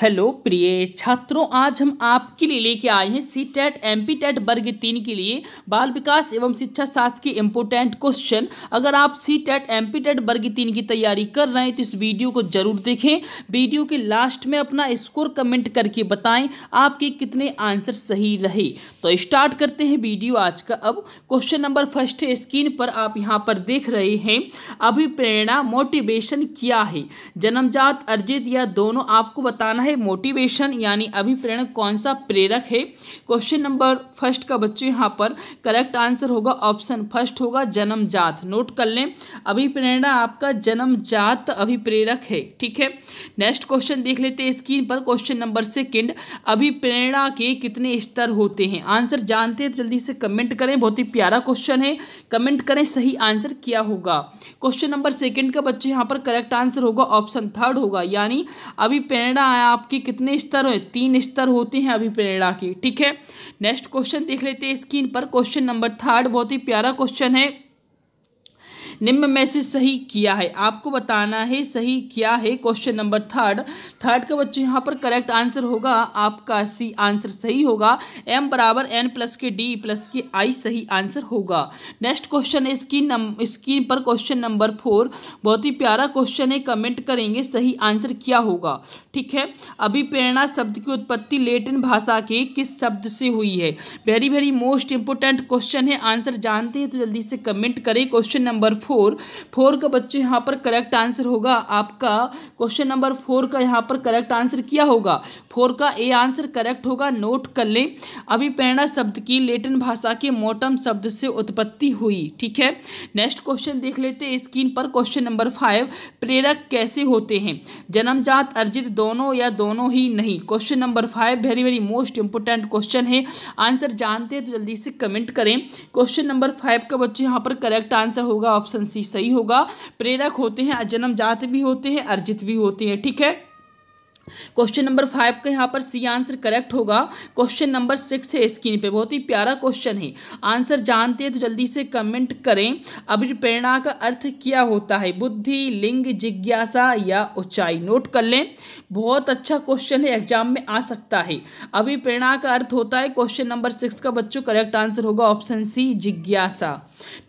hello प्रिय छात्रों आज हम आपके लिए लेके आए हैं C TET M P TET वर्ग तीन के लिए बाल विकास एवं शिक्षा शास्त्र के इम्पोर्टेंट क्वेश्चन अगर आप C TET M P TET वर्ग तीन की तैयारी कर रहे हैं तो इस वीडियो को जरूर देखें वीडियो के लास्ट में अपना स्कोर कमेंट करके बताएं आपके कितने आंसर सही रहे तो स्टार्ट करते हैं वीडियो आज का अब क्वेश्चन नंबर फर्स्ट है स्क्रीन पर आप यहाँ पर देख रहे हैं अभिप्रेरणा मोटिवेशन क्या है जन्मजात अर्जित या दोनों आपको बताना है मोटिवेशन यानी अभिप्रेरण कौन सा प्रेरक है क्वेश्चन नंबर फर्स्ट का बच्चों यहाँ पर करेक्ट आंसर होगा ऑप्शन फर्स्ट होगा जन्मजात नोट कर लें अभिप्रेरणा आपका जन्मजात अभिप्रेरक है ठीक है नेक्स्ट क्वेश्चन देख लेते हैं स्क्रीन पर क्वेश्चन नंबर सेकेंड अभिप्रेरणा के कितने स्तर होते हैं आंसर जानते हैं तो जल्दी से कमेंट करें बहुत ही प्यारा क्वेश्चन है कमेंट करें सही आंसर क्या होगा क्वेश्चन नंबर सेकेंड का बच्चों यहाँ पर करेक्ट आंसर होगा ऑप्शन थर्ड होगा यानी अभिप्रेरणा आपके कितने स्तर हैं तीन स्तर होते हैं अभिप्रेरणा के ठीक है नेक्स्ट क्वेश्चन देख लेते हैं स्क्रीन पर क्वेश्चन नंबर थर्ड बहुत ही प्यारा क्वेश्चन है निम्न में से सही किया है आपको बताना है सही किया है क्वेश्चन नंबर थर्ड थर्ड का बच्चों यहाँ पर करेक्ट आंसर होगा आपका सी आंसर सही होगा एम बराबर N plus K D plus K I सही आंसर होगा नेक्स्ट क्वेश्चन है स्क्रीन नंबर स्क्रीन पर क्वेश्चन नंबर फोर बहुत ही प्यारा क्वेश्चन है कमेंट करेंगे सही आंसर क्या होगा ठीक है अभी प्रेरणा शब्द की उत्पत्ति लेटिन भाषा के किस शब्द से हुई है very very most important question है आंसर जानते हैं तो जल्दी से कमेंट करें क्वेश्चन नंबर फोर फोर का बच्चे यहाँ पर करेक्ट आंसर होगा आपका क्वेश्चन नंबर फोर का यहाँ पर करेक्ट आंसर क्या होगा फोर का ए आंसर करेक्ट होगा नोट कर लें अभिप्रेरणा शब्द की लेटिन भाषा के मोटम शब्द से उत्पत्ति हुई ठीक है नेक्स्ट क्वेश्चन देख लेते हैं स्क्रीन पर क्वेश्चन नंबर फाइव प्रेरक कैसे होते हैं जन्मजात अर्जित दोनों या दोनों ही नहीं question number five very very most important question है आंसर जानते हैं तो जल्दी से कमेंट करें क्वेश्चन नंबर फाइव का बच्चे यहाँ पर करेक्ट आंसर होगा ऑप्शन ऑप्शन सी सही होगा प्रेरक होते हैं जात भी होते हैं अर्जित भी होते हैं ठीक है क्वेश्चन नंबर फाइव का यहाँ पर सी आंसर करेक्ट होगा क्वेश्चन नंबर सिक्स है स्क्रीन पे बहुत ही प्यारा क्वेश्चन है आंसर जानते हैं तो जल्दी से कमेंट करें अभी प्रेरणा का अर्थ क्या होता है बुद्धि लिंग जिज्ञासा या ऊंचाई नोट कर लें बहुत अच्छा क्वेश्चन है एग्जाम में आ सकता है अभी प्रेरणा का अर्थ होता है क्वेश्चन नंबर सिक्स का बच्चों करेक्ट आंसर होगा ऑप्शन सी जिज्ञासा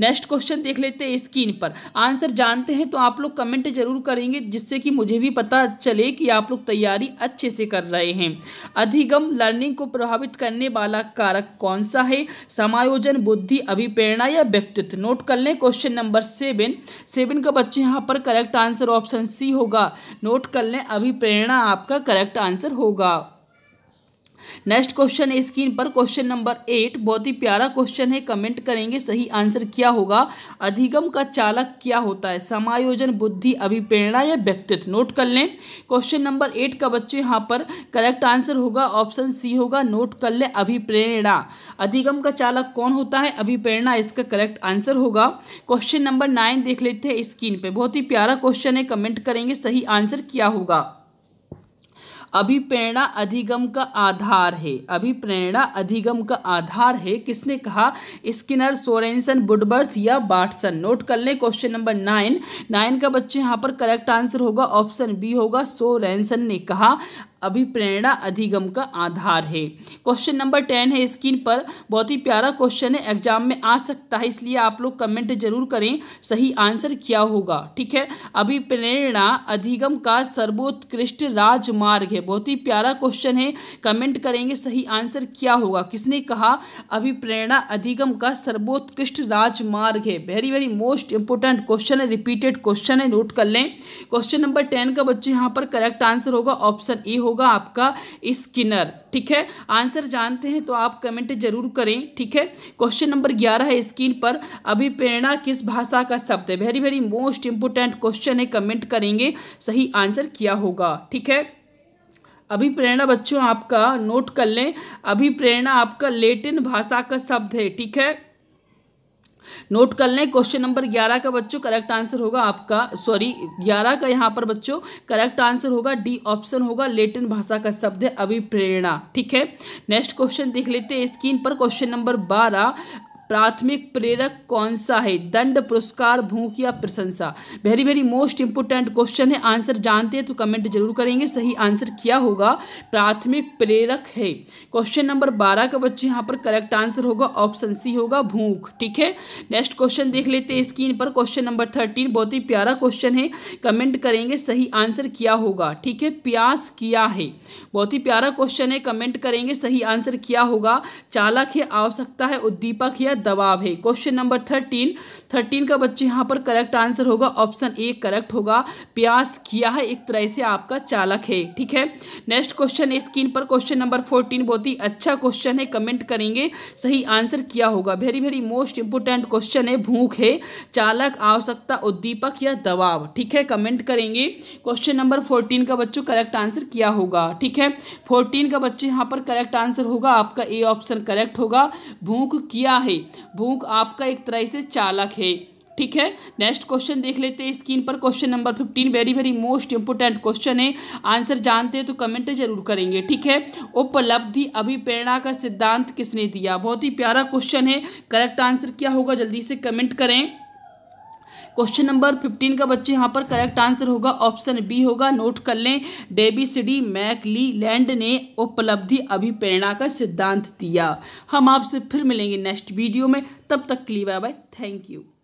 नेक्स्ट क्वेश्चन देख लेते हैं स्क्रीन पर आंसर जानते हैं तो आप लोग कमेंट जरूर करेंगे जिससे कि मुझे भी पता चले कि आप लोग तैयार तैयारी अच्छे से कर रहे हैं अधिगम लर्निंग को प्रभावित करने वाला कारक कौन सा है समायोजन बुद्धि अभिप्रेरणा या व्यक्तित्व नोट कर लें क्वेश्चन नंबर सेवन सेवन का बच्चे यहाँ पर करेक्ट आंसर ऑप्शन सी होगा नोट कर लें अभिप्रेरणा आपका करेक्ट आंसर होगा नेक्स्ट क्वेश्चन है स्क्रीन पर क्वेश्चन नंबर एट बहुत ही प्यारा क्वेश्चन है कमेंट करेंगे सही आंसर क्या होगा अधिगम का चालक क्या होता है समायोजन बुद्धि अभिप्रेरणा या व्यक्तित्व नोट कर लें क्वेश्चन नंबर एट का बच्चे यहाँ पर करेक्ट आंसर होगा ऑप्शन सी होगा नोट कर लें अभिप्रेरणा अधिगम का चालक कौन होता है अभिप्रेरणा इसका करेक्ट आंसर होगा क्वेश्चन नंबर नाइन देख लेते हैं स्क्रीन पर बहुत ही प्यारा क्वेश्चन है कमेंट करेंगे सही आंसर क्या होगा अभिप्रेरणा अधिगम का आधार है अभिप्रेरणा अधिगम का आधार है किसने कहा स्किनर सोरेनसन बुडबर्थ या बाटसन नोट कर लें क्वेश्चन नंबर नाइन नाइन का बच्चे यहाँ पर करेक्ट आंसर होगा ऑप्शन बी होगा सोरेनसन ने कहा अभिप्रेरणा अधिगम का आधार है क्वेश्चन नंबर टेन है स्क्रीन पर बहुत ही प्यारा क्वेश्चन है एग्जाम में आ सकता है इसलिए आप लोग कमेंट जरूर करें सही आंसर क्या होगा ठीक है अभिप्रेरणा अधिगम का सर्वोत्कृष्ट राजमार्ग है बहुत ही प्यारा क्वेश्चन है कमेंट करेंगे सही आंसर क्या होगा किसने कहा अभिप्रेरणा अधिगम का सर्वोत्कृष्ट राजमार्ग है very very most important question है रिपीटेड क्वेश्चन है नोट कर लें क्वेश्चन नंबर टेन का बच्चे यहाँ पर करेक्ट आंसर होगा ऑप्शन ए हो होगा आपका स्किनर ठीक है आंसर जानते हैं तो आप कमेंट जरूर करें ठीक है क्वेश्चन नंबर ग्यारह है स्क्रीन पर अभिप्रेरणा किस भाषा का शब्द है very very most important question है कमेंट करेंगे सही आंसर क्या होगा ठीक है अभिप्रेरणा बच्चों आपका नोट कर लें अभिप्रेरणा आपका लेटिन भाषा का शब्द है ठीक है नोट कर लें क्वेश्चन नंबर ग्यारह का बच्चों करेक्ट आंसर होगा आपका सॉरी ग्यारह का यहाँ पर बच्चों करेक्ट आंसर होगा डी ऑप्शन होगा लेटिन भाषा का शब्द है अभिप्रेरणा ठीक है नेक्स्ट क्वेश्चन देख लेते हैं स्क्रीन पर क्वेश्चन नंबर बारह प्राथमिक प्रेरक कौन सा है दंड पुरस्कार भूख या प्रशंसा very very most important question है आंसर जानते हैं तो कमेंट जरूर करेंगे सही आंसर क्या होगा प्राथमिक प्रेरक है क्वेश्चन नंबर बारह का बच्चे यहाँ पर करेक्ट आंसर होगा ऑप्शन सी होगा भूख ठीक है नेक्स्ट क्वेश्चन देख लेते हैं स्क्रीन पर क्वेश्चन नंबर थर्टीन बहुत ही प्यारा क्वेश्चन है कमेंट करेंगे सही आंसर क्या होगा ठीक है प्यास किया है बहुत ही प्यारा क्वेश्चन है कमेंट करेंगे सही आंसर क्या होगा चालक है आवश्यकता है उद्दीपक या दबाव है क्वेश्चन नंबर थर्टीन थर्टीन का बच्चे यहाँ पर करेक्ट आंसर होगा ऑप्शन ए करेक्ट होगा प्यास किया है एक तरह से आपका चालक है ठीक है नेक्स्ट क्वेश्चन है स्क्रीन पर क्वेश्चन नंबर फोर्टीन बहुत ही अच्छा क्वेश्चन है कमेंट करेंगे सही आंसर किया होगा very very most important question है भूख है चालक आवश्यकता उद्दीपक या दबाव ठीक है कमेंट करेंगे क्वेश्चन नंबर फोर्टीन का बच्चों करेक्ट आंसर किया होगा ठीक है फोर्टीन का बच्चे यहाँ पर करेक्ट आंसर होगा आपका ए ऑप्शन करेक्ट होगा भूख किया है भूख आपका एक तरह से चालक है ठीक है नेक्स्ट क्वेश्चन देख लेते हैं स्क्रीन पर question number fifteen very very most important question है आंसर जानते हैं तो कमेंट जरूर करेंगे ठीक है उपलब्धि अभिप्रेरणा का सिद्धांत किसने दिया बहुत ही प्यारा क्वेश्चन है करेक्ट आंसर क्या होगा जल्दी से कमेंट करें क्वेश्चन नंबर फिफ्टीन का बच्चे यहाँ पर करेक्ट आंसर होगा ऑप्शन बी होगा नोट कर लें डेबी सिडी मैकली लैंड ने उपलब्धि अभिप्रेरणा का सिद्धांत दिया हम आपसे फिर मिलेंगे नेक्स्ट वीडियो में तब तक के लिए बाय बाय थैंक यू